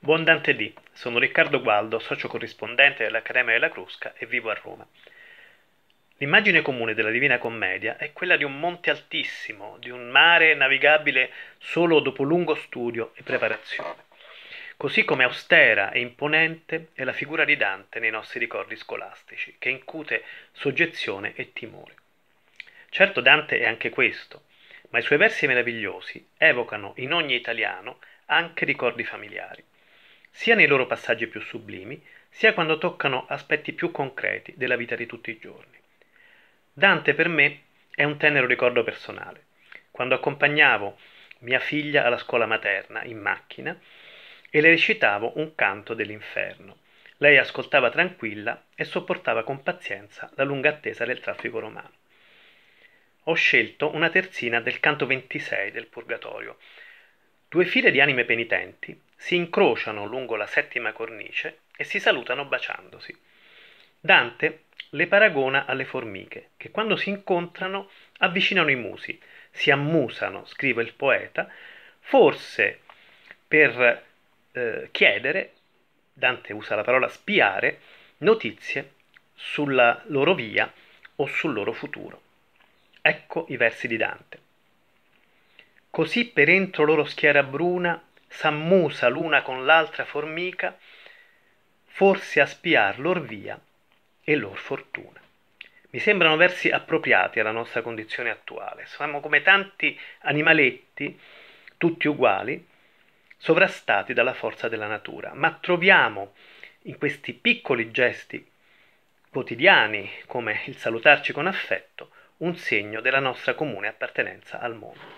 Buon Dante Dì, sono Riccardo Gualdo, socio corrispondente dell'Accademia della Crusca e vivo a Roma. L'immagine comune della Divina Commedia è quella di un monte altissimo, di un mare navigabile solo dopo lungo studio e preparazione. Così come austera e imponente è la figura di Dante nei nostri ricordi scolastici, che incute soggezione e timore. Certo Dante è anche questo, ma i suoi versi meravigliosi evocano in ogni italiano anche ricordi familiari sia nei loro passaggi più sublimi, sia quando toccano aspetti più concreti della vita di tutti i giorni. Dante per me è un tenero ricordo personale. Quando accompagnavo mia figlia alla scuola materna in macchina e le recitavo un canto dell'inferno. Lei ascoltava tranquilla e sopportava con pazienza la lunga attesa del traffico romano. Ho scelto una terzina del canto 26 del Purgatorio. Due file di anime penitenti si incrociano lungo la settima cornice e si salutano baciandosi. Dante le paragona alle formiche, che quando si incontrano avvicinano i musi, si ammusano, scrive il poeta, forse per eh, chiedere, Dante usa la parola spiare, notizie sulla loro via o sul loro futuro. Ecco i versi di Dante. Così per entro loro schiera bruna s'ammusa l'una con l'altra formica, forse a spiar lor via e lor fortuna. Mi sembrano versi appropriati alla nostra condizione attuale. Siamo come tanti animaletti, tutti uguali, sovrastati dalla forza della natura, ma troviamo in questi piccoli gesti quotidiani, come il salutarci con affetto, un segno della nostra comune appartenenza al mondo.